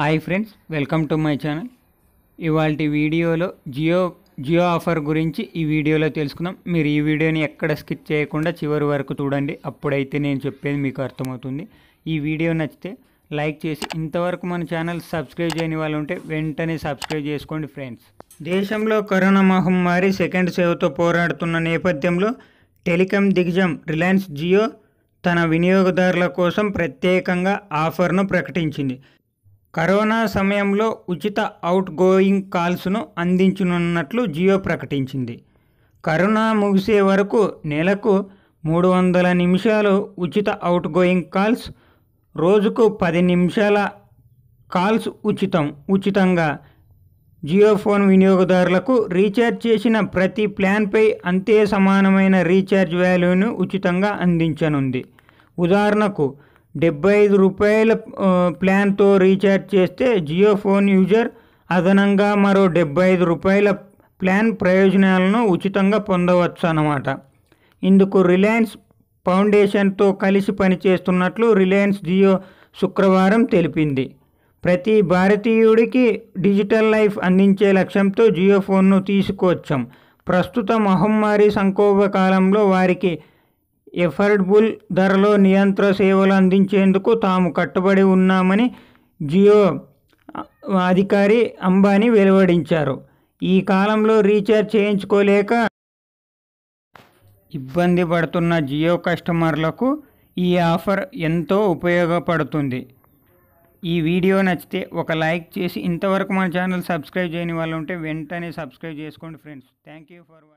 hi friends welcome to my channel ఇవాళ వీడియోలో Jio Jio offer గురించి ఈ వీడియోలో తెలుసుకుందాం మీరు ఈ వీడియోని ఎక్కడ స్కిప్ చేయకుండా చివరి వరకు చూడండి అప్పుడైతే నేను చెప్పేది మీకు అర్థమవుతుంది ఈ వీడియో నచ్చితే లైక్ చేసి ఇంతవరకు మన ఛానల్ సబ్స్క్రైబ్ చేయని వాళ్ళు ఉంటే వెంటనే సబ్స్క్రైబ్ చేసుకోండి ఫ్రెండ్స్ దేశంలో కరోనా మహమ్మారి సెకండ్ సేవతో పోరాడుతున్న నేపథ్యంలో టెలికాం దిగ్జం రిలయన్స్ జియో తన వినియోగదారుల కోసం ప్రత్యేకంగా ఆఫర్ను ప్రకటించింది కరోనా సమయంలో ఉచిత అవుట్ గోయింగ్ కాల్స్ను అందించనున్నట్లు జియో ప్రకటించింది కరోనా ముగిసే వరకు నెలకు మూడు వందల నిమిషాలు ఉచిత అవుట్ గోయింగ్ కాల్స్ రోజుకు పది నిమిషాల కాల్స్ ఉచితం ఉచితంగా జియో ఫోన్ వినియోగదారులకు రీఛార్జ్ చేసిన ప్రతి ప్లాన్పై అంతే సమానమైన రీఛార్జ్ వాల్యూను ఉచితంగా అందించనుంది ఉదాహరణకు డెబ్బై ఐదు రూపాయల ప్లాన్తో రీఛార్జ్ చేస్తే జియో ఫోన్ యూజర్ అదనంగా మరో డెబ్బై ఐదు రూపాయల ప్లాన్ ప్రయోజనాలను ఉచితంగా పొందవచ్చు అన్నమాట ఇందుకు రిలయన్స్ ఫౌండేషన్తో కలిసి పనిచేస్తున్నట్లు రిలయన్స్ జియో శుక్రవారం తెలిపింది ప్రతి భారతీయుడికి డిజిటల్ లైఫ్ అందించే లక్ష్యంతో జియో ఫోన్ను తీసుకువచ్చాం ప్రస్తుత మహమ్మారి సంక్షోభ కాలంలో వారికి ఎఫర్డబుల్ ధరలో నియంత్ర సేవలు అందించేందుకు తాము కట్టుబడి ఉన్నామని జియో అధికారి అంబానీ వెలువడించారు ఈ కాలంలో రీఛార్జ్ చేయించుకోలేక ఇబ్బంది పడుతున్న జియో కస్టమర్లకు ఈ ఆఫర్ ఎంతో ఉపయోగపడుతుంది ఈ వీడియో నచ్చితే ఒక లైక్ చేసి ఇంతవరకు మన ఛానల్ సబ్స్క్రైబ్ చేయని వాళ్ళు ఉంటే వెంటనే సబ్స్క్రైబ్ చేసుకోండి friends thank you for watching